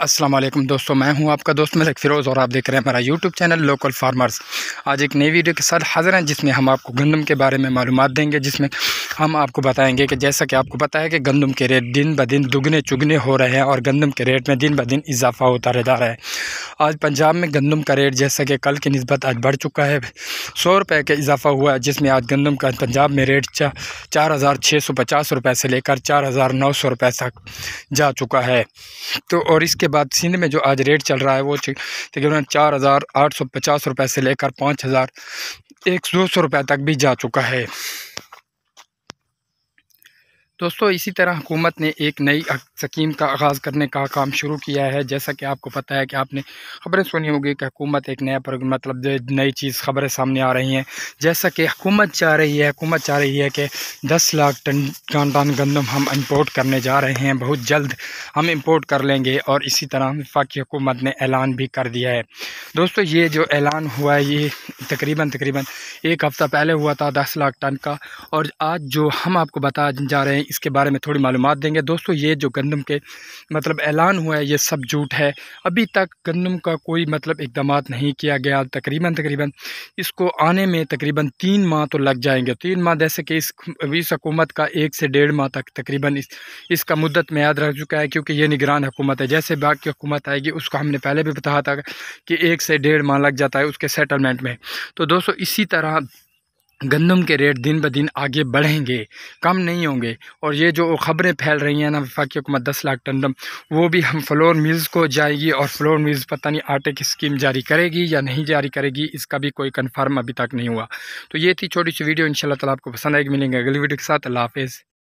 अस्सलाम वालेकुम दोस्तों मैं हूं आपका दोस्त मलिक फ़िरोज़ और आप देख रहे हैं हमारा यूट्यूब चैनल लोकल फार्मर्स आज एक नई वीडियो के साथ हाज़िर हैं जिसमें हम आपको गंदम के बारे में मालूम देंगे जिसमें हम आपको बताएंगे कि जैसा कि आपको पता है कि गंदम के रेट दिन ब दिन दुगने चुगने हो रहे हैं और गंदम के रेट में दिन ब दिन इजाफा होता रह जा रहा है आज पंजाब में गंदम का रेट जैसा कि कल की नस्बत आज बढ़ चुका है सौ रुपये का इजाफा हुआ है जिसमें आज गंदम का पंजाब में रेट चा, चार हज़ार छः सौ पचास रुपये से लेकर चार हज़ार नौ सौ रुपये तक जा चुका है तो और इसके के बाद सिंध में जो आज रेट चल रहा है वो तकरीबन चार हज़ार आठ सौ पचास रुपये से लेकर पाँच हज़ार एक सौ सौ रुपये तक भी जा चुका है दोस्तों इसी तरह हुकूमत ने एक नई सकीम का आगाज़ करने का काम शुरू किया है जैसा कि आपको पता है कि आपने खबरें सुनी होगी कि हुकूमत एक नया पर मतलब नई चीज़ खबरें सामने आ रही हैं जैसा कि हुकूमत चाह रही है हुकूमत चाह रही है कि 10 लाख टन टन टन गंदम हम इंपोर्ट करने जा रहे हैं बहुत जल्द हम इंपोर्ट कर लेंगे और इसी तरह विफाकी हुकूमत ने ऐलान भी कर दिया है दोस्तों ये जो ऐलान हुआ है ये तकरीबन तकरीबन एक हफ़्ता पहले हुआ था दस लाख टन का और आज जो हम आपको बता जा रहे हैं इसके बारे में थोड़ी मालूम देंगे दोस्तों ये जो गंद गंदम के मतलब ऐलान हुआ है ये सब झूठ है अभी तक गंदम का कोई मतलब इकदाम नहीं किया गया तकरीबन तकरीबन इसको आने में तकरीबन तीन माह तो लग जाएंगे तीन माह जैसे कि इस इस हकूमत का एक से डेढ़ माह तक तकरीबन इस इसका मुद्दत में याद रख चुका है क्योंकि ये निगरान हुकूमत है जैसे बाकी हुकूमत आएगी उसको हमने पहले भी बताया था कि एक से डेढ़ माह लग जाता है उसके सेटलमेंट में तो दोस्तों इसी तरह गंदम के रेट दिन ब दिन आगे बढ़ेंगे कम नहीं होंगे और ये जो ख़बरें फैल रही हैं ना वफाकी हुकूमत दस लाख टन वो भी हम फ्लोर मिल्स को जाएगी और फ्लोर मिल्स पता नहीं आटे की स्कीम जारी करेगी या नहीं जारी करेगी इसका भी कोई कन्फर्म अभी तक नहीं हुआ तो ये थी छोटी सी वीडियो इन शाला आपको पसंद आएगी मिलेंगे अगली वीडियो के साथ अल्लाह हाफ़